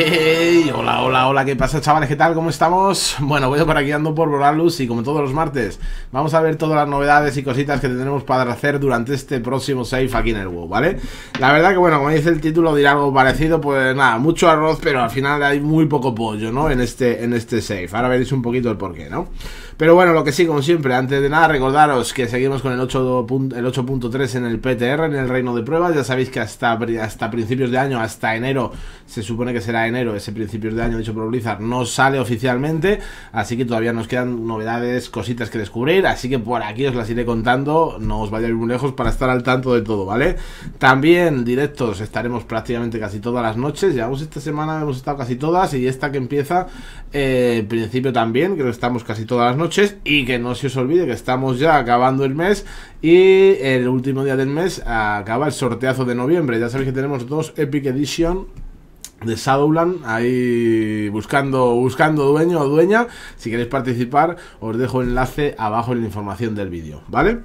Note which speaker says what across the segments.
Speaker 1: Hey, hola, hola, hola, ¿qué pasa chavales? ¿Qué tal? ¿Cómo estamos? Bueno, voy por aquí ando por Luz y como todos los martes vamos a ver todas las novedades y cositas que tendremos para hacer durante este próximo Safe aquí en el WoW, ¿vale? La verdad que bueno, como dice el título dirá algo parecido, pues nada, mucho arroz, pero al final hay muy poco pollo, ¿no? En este, en este save, ahora veréis un poquito el porqué, ¿no? Pero bueno, lo que sí, como siempre, antes de nada recordaros que seguimos con el 8.3 en el PTR, en el reino de pruebas. Ya sabéis que hasta, hasta principios de año, hasta enero, se supone que será enero, ese principios de año dicho por Blizzard, no sale oficialmente. Así que todavía nos quedan novedades, cositas que descubrir. Así que por aquí os las iré contando. No os vayáis muy lejos para estar al tanto de todo, ¿vale? También directos estaremos prácticamente casi todas las noches. Llevamos esta semana, hemos estado casi todas y esta que empieza, eh, principio también, creo que estamos casi todas las noches y que no se os olvide que estamos ya acabando el mes y el último día del mes acaba el sorteazo de noviembre. Ya sabéis que tenemos dos Epic Edition de Shadowland, ahí buscando, buscando dueño o dueña. Si queréis participar, os dejo el enlace abajo en la información del vídeo, ¿vale?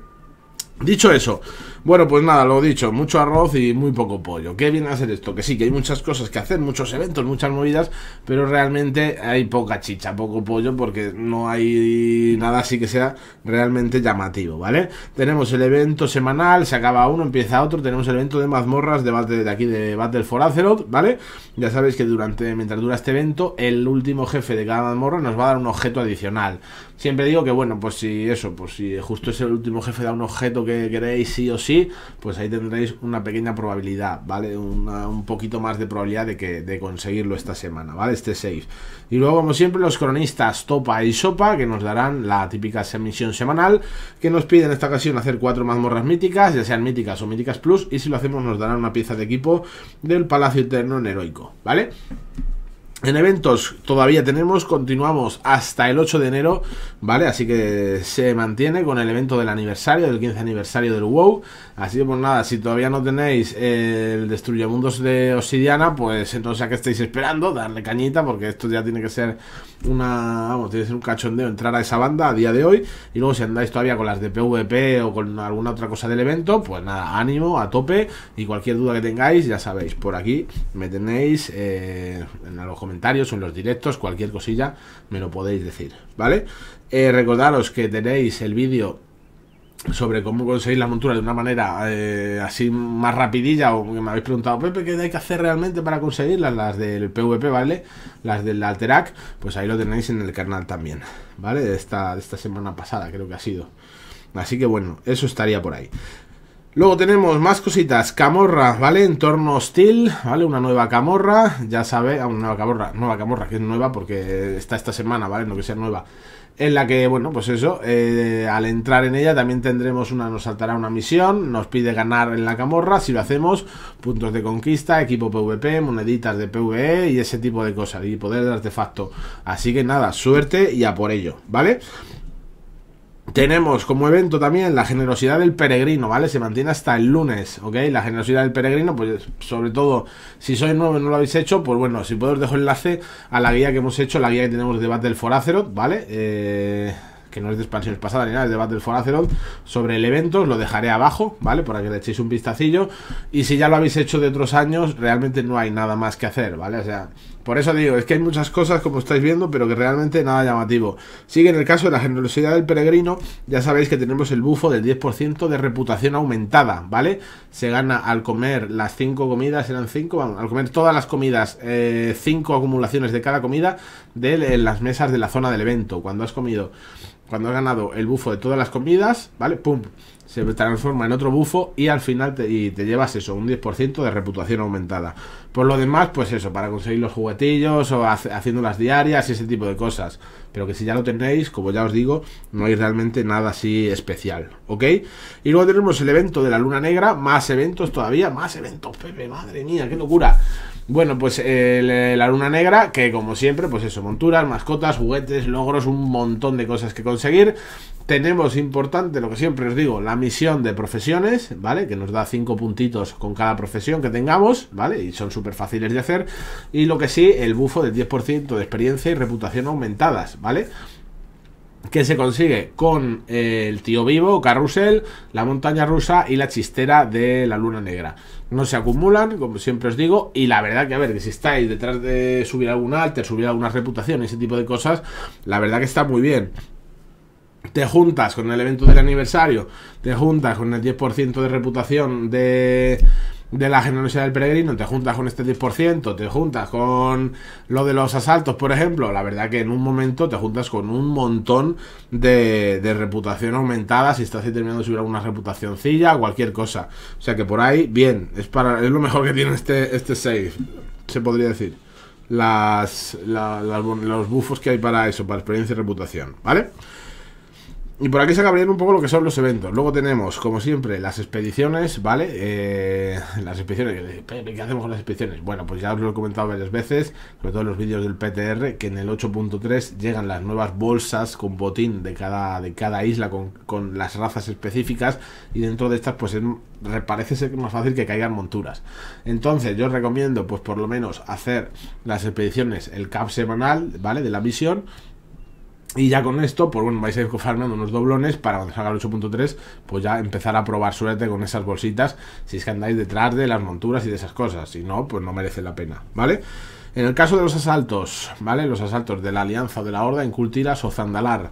Speaker 1: Dicho eso, bueno, pues nada, lo dicho, mucho arroz y muy poco pollo. ¿Qué viene a hacer esto? Que sí, que hay muchas cosas que hacer, muchos eventos, muchas movidas, pero realmente hay poca chicha, poco pollo, porque no hay nada así que sea realmente llamativo, ¿vale? Tenemos el evento semanal, se acaba uno, empieza otro, tenemos el evento de mazmorras, debate de aquí de Battle for Azeroth, ¿vale? Ya sabéis que durante, mientras dura este evento, el último jefe de cada mazmorra nos va a dar un objeto adicional. Siempre digo que, bueno, pues si eso, pues si justo es el último jefe de un objeto que queréis sí o sí, pues ahí tendréis una pequeña probabilidad, ¿vale? un poquito más de probabilidad de, que, de conseguirlo esta semana, ¿vale? Este 6. Y luego, como siempre, los cronistas Topa y Sopa, que nos darán la típica semisión semanal, que nos piden en esta ocasión hacer cuatro mazmorras míticas, ya sean míticas o míticas plus, y si lo hacemos nos darán una pieza de equipo del Palacio Eterno en Heroico, ¿vale? En eventos todavía tenemos, continuamos hasta el 8 de enero, ¿vale? Así que se mantiene con el evento del aniversario, del 15 aniversario del WoW. Así que pues nada, si todavía no tenéis el Destruyamundos de Obsidiana, pues entonces a qué estáis esperando, darle cañita, porque esto ya tiene que ser una, vamos, tiene que ser un cachondeo entrar a esa banda a día de hoy. Y luego si andáis todavía con las de PvP o con alguna otra cosa del evento, pues nada, ánimo, a tope. Y cualquier duda que tengáis, ya sabéis, por aquí me tenéis eh, en los comentarios en los directos, cualquier cosilla me lo podéis decir, ¿vale? Eh, recordaros que tenéis el vídeo sobre cómo conseguir la montura de una manera eh, así más rapidilla o que me habéis preguntado, Pepe, ¿qué hay que hacer realmente para conseguirlas? Las del PvP, ¿vale? Las del Alterac, pues ahí lo tenéis en el canal también, ¿vale? esta, esta semana pasada creo que ha sido. Así que bueno, eso estaría por ahí. Luego tenemos más cositas, camorra, ¿vale? Entorno hostil, ¿vale? Una nueva camorra, ya sabe, ah, una nueva camorra, nueva camorra, que es nueva porque está esta semana, ¿vale? No que sea nueva. En la que, bueno, pues eso, eh, al entrar en ella también tendremos una, nos saltará una misión, nos pide ganar en la camorra, si lo hacemos, puntos de conquista, equipo PvP, moneditas de PvE y ese tipo de cosas, y poder de artefacto. Así que nada, suerte y a por ello, ¿vale? Tenemos como evento también la generosidad del peregrino, ¿vale? Se mantiene hasta el lunes, ¿ok? La generosidad del peregrino, pues sobre todo si sois nuevos y no lo habéis hecho, pues bueno, si puedo os dejo enlace a la guía que hemos hecho, la guía que tenemos de Battle for Azeroth, ¿vale? Eh, que no es de expansiones pasadas ni nada, es de Battle for Azeroth, sobre el evento, os lo dejaré abajo, ¿vale? Para que le echéis un vistacillo. Y si ya lo habéis hecho de otros años, realmente no hay nada más que hacer, ¿vale? O sea, por eso digo, es que hay muchas cosas, como estáis viendo, pero que realmente nada llamativo. Sigue en el caso de la generosidad del peregrino, ya sabéis que tenemos el bufo del 10% de reputación aumentada, ¿vale? Se gana al comer las 5 comidas, eran 5, al comer todas las comidas, 5 eh, acumulaciones de cada comida de eh, las mesas de la zona del evento. Cuando has comido, cuando has ganado el bufo de todas las comidas, ¿vale? ¡Pum! se transforma en otro bufo y al final te, y te llevas eso, un 10% de reputación aumentada. Por lo demás, pues eso, para conseguir los juguetillos o hace, haciendo las diarias y ese tipo de cosas. Pero que si ya lo tenéis, como ya os digo, no hay realmente nada así especial, ¿ok? Y luego tenemos el evento de la luna negra, más eventos todavía, más eventos, Pepe, madre mía, qué locura. Bueno, pues la luna negra, que como siempre, pues eso, monturas, mascotas, juguetes, logros, un montón de cosas que conseguir. Tenemos importante, lo que siempre os digo, la misión de profesiones, ¿vale? Que nos da 5 puntitos con cada profesión que tengamos, ¿vale? Y son súper fáciles de hacer. Y lo que sí, el bufo del 10% de experiencia y reputación aumentadas, ¿vale? que se consigue con eh, el tío vivo, carrusel, la montaña rusa y la chistera de la luna negra. No se acumulan, como siempre os digo, y la verdad que, a ver, que si estáis detrás de subir algún alter, subir alguna reputación, ese tipo de cosas, la verdad que está muy bien. Te juntas con el evento del aniversario, te juntas con el 10% de reputación de de la generosidad del peregrino, te juntas con este 10%, te juntas con lo de los asaltos, por ejemplo, la verdad que en un momento te juntas con un montón de, de reputación aumentada, si estás terminando de subir alguna reputacioncilla, cualquier cosa. O sea que por ahí, bien, es, para, es lo mejor que tiene este, este save, se podría decir. Las, los bufos que hay para eso, para experiencia y reputación, ¿vale? Y por aquí se acabaría un poco lo que son los eventos. Luego tenemos, como siempre, las expediciones, ¿vale? Eh, las expediciones, ¿qué hacemos con las expediciones? Bueno, pues ya os lo he comentado varias veces, sobre todo en los vídeos del PTR, que en el 8.3 llegan las nuevas bolsas con botín de cada, de cada isla, con, las razas específicas, y dentro de estas, pues es, parece ser más fácil que caigan monturas. Entonces, yo os recomiendo, pues por lo menos, hacer las expediciones, el cap semanal, ¿vale? De la misión y ya con esto, pues bueno, vais a ir farmeando unos doblones para cuando salga el 8.3, pues ya empezar a probar suerte con esas bolsitas, si es que andáis detrás de las monturas y de esas cosas. Si no, pues no merece la pena, ¿vale? En el caso de los asaltos, ¿vale? Los asaltos de la Alianza o de la Horda, cultiras o Zandalar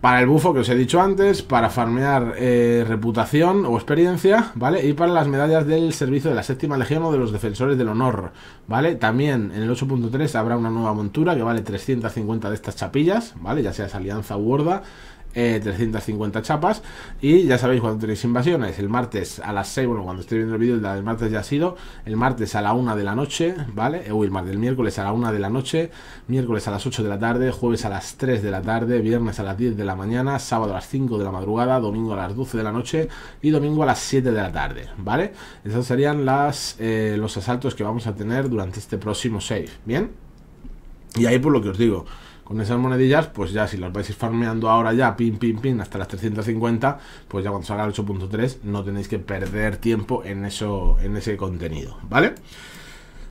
Speaker 1: para el bufo que os he dicho antes, para farmear eh, reputación o experiencia, ¿vale? Y para las medallas del servicio de la séptima legión o de los defensores del honor, ¿vale? También en el 8.3 habrá una nueva montura que vale 350 de estas chapillas, ¿vale? Ya sea esa alianza u horda, 350 eh, chapas. Y ya sabéis cuando tenéis invasiones, el martes a las 6, bueno, cuando estoy viendo el vídeo, el martes ya ha sido, el martes a la 1 de la noche, ¿vale? Eh, el martes, el miércoles a la 1 de la noche, miércoles a las 8 de la tarde, jueves a las 3 de la tarde, viernes a las 10 de la mañana, sábado a las 5 de la madrugada, domingo a las 12 de la noche y domingo a las 7 de la tarde, ¿vale? Esos serían las, eh, los asaltos que vamos a tener durante este próximo save, ¿bien? Y ahí por lo que os digo, con esas monedillas, pues ya si las vais farmeando ahora ya, pin, pin, pin, hasta las 350, pues ya cuando salga el 8.3 no tenéis que perder tiempo en, eso, en ese contenido, ¿vale? vale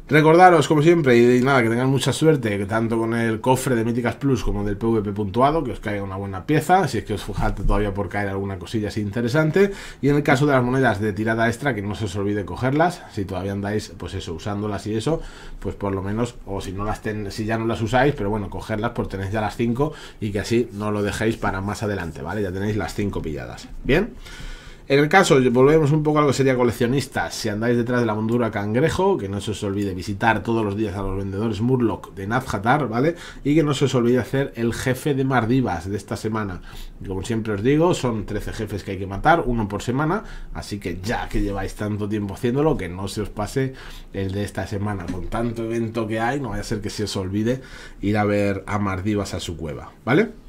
Speaker 1: Recordaros, como siempre, y nada, que tengan mucha suerte, que tanto con el cofre de Míticas Plus como del PvP puntuado, que os caiga una buena pieza, si es que os fujate todavía por caer alguna cosilla así interesante. Y en el caso de las monedas de tirada extra, que no se os olvide cogerlas, si todavía andáis, pues eso, usándolas y eso, pues por lo menos, o si no las si ya no las usáis, pero bueno, cogerlas por pues tenéis ya las 5 y que así no lo dejéis para más adelante, ¿vale? Ya tenéis las 5 pilladas. Bien. En el caso, volvemos un poco a lo que sería coleccionista, Si andáis detrás de la hondura cangrejo, que no se os olvide visitar todos los días a los vendedores Murloc de Nazhatar, ¿vale? Y que no se os olvide hacer el jefe de Mardivas de esta semana. Como siempre os digo, son 13 jefes que hay que matar, uno por semana. Así que ya que lleváis tanto tiempo haciéndolo, que no se os pase el de esta semana. Con tanto evento que hay, no vaya a ser que se os olvide ir a ver a Mardivas a su cueva, ¿vale?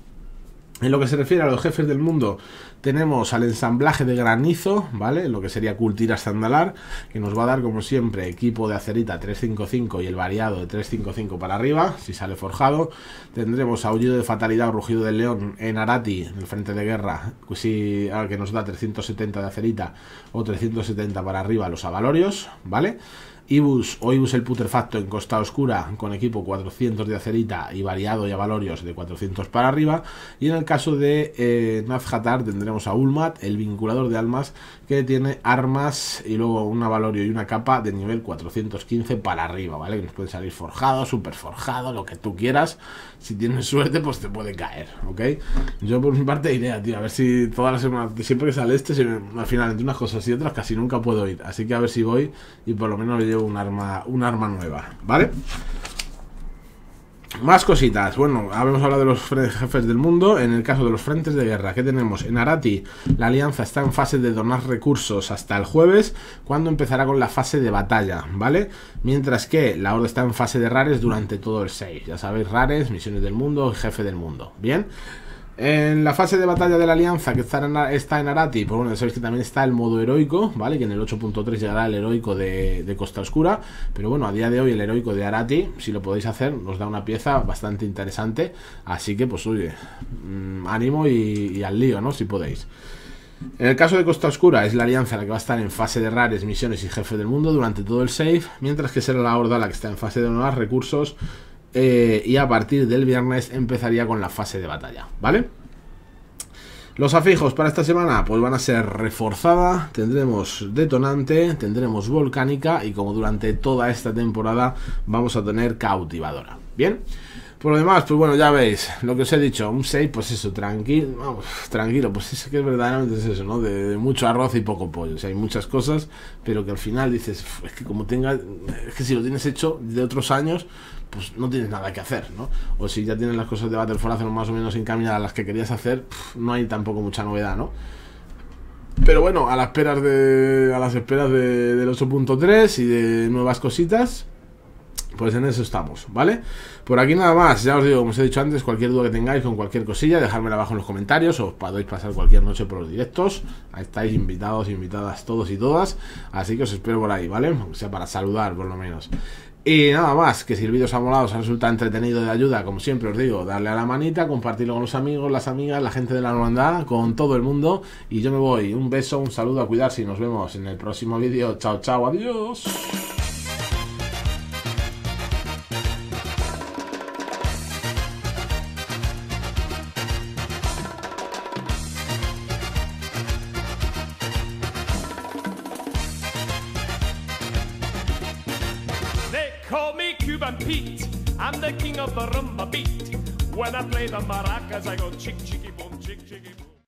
Speaker 1: En lo que se refiere a los jefes del mundo, tenemos al ensamblaje de granizo, ¿vale? Lo que sería Cultira Sandalar, que nos va a dar, como siempre, equipo de acerita 355 y el variado de 355 para arriba, si sale forjado. Tendremos aullido de fatalidad o rugido del león en Arati, en el frente de guerra, pues que nos da 370 de acerita o 370 para arriba los avalorios, ¿vale? vale Ibus o Ibus el putrefacto en Costa Oscura con equipo 400 de acerita y variado y a valorios de 400 para arriba. Y en el caso de eh, Nazhatar tendremos a Ulmat, el vinculador de almas, que tiene armas y luego una valorio y una capa de nivel 415 para arriba, ¿vale? Que nos puede salir forjado, super forjado, lo que tú quieras. Si tienes suerte, pues te puede caer, ¿ok? Yo por mi parte idea, tío, a ver si todas las semanas, siempre que sale este, al final entre unas cosas y otras casi nunca puedo ir. Así que a ver si voy y por lo menos le llevo un arma, un arma nueva, ¿vale? Más cositas. Bueno, habemos hablado de los jefes del mundo. En el caso de los frentes de guerra, ¿qué tenemos? En Arati, la alianza está en fase de donar recursos hasta el jueves, cuando empezará con la fase de batalla, ¿vale? Mientras que la horda está en fase de rares durante todo el 6. Ya sabéis, rares, misiones del mundo, jefe del mundo. Bien. En la fase de batalla de la alianza que está en, en Arati, pues bueno, ya sabéis que también está el modo heroico, ¿vale? Que en el 8.3 llegará el heroico de, Costa Oscura, pero bueno, a día de hoy el heroico de Arati, si lo podéis hacer, nos da una pieza bastante interesante, así que pues oye, mm, ánimo y, al lío, ¿no? Si podéis. En el caso de Costa Oscura, es la alianza la que va a estar en fase de rares, misiones y jefe del mundo durante todo el save, mientras que será la horda la que está en fase de nuevos recursos eh, y a partir del viernes empezaría con la fase de batalla, ¿vale? Los afijos para esta semana pues van a ser reforzada, tendremos detonante, tendremos volcánica y como durante toda esta temporada vamos a tener cautivadora. Bien. Por lo demás, pues bueno, ya veis, lo que os he dicho, un 6, pues eso, tranquilo, tranquilo, pues eso que es verdaderamente es eso, ¿no? De, mucho arroz y poco pollo, o sea, hay muchas cosas, pero que al final dices, es que como tenga, es que si lo tienes hecho de otros años, pues no tienes nada que hacer, ¿no? O si ya tienes las cosas de Battlefield más o menos encaminadas a las que querías hacer, no hay tampoco mucha novedad, ¿no? Pero bueno, a las esperas de, a las esperas del 8.3 y de nuevas cositas, pues en eso estamos, ¿vale? Por aquí nada más, ya os digo, como os he dicho antes, cualquier duda que tengáis con cualquier cosilla, dejármela abajo en los comentarios, os podéis pasar cualquier noche por los directos, ahí estáis invitados, invitadas todos y todas, así que os espero por ahí, ¿vale? O sea, para saludar por lo menos. Y nada más, que si el vídeo os ha molado, os ha resultado entretenido de ayuda, como siempre os digo, darle a la manita, compartirlo con los amigos, las amigas, la gente de la hermandad, con todo el mundo. Y yo me voy, un beso, un saludo, a cuidarse y nos vemos en el próximo vídeo. Chao, chao, adiós. repeat. I'm the king of the rumba beat. When I play the maracas, I go chick chicky boom.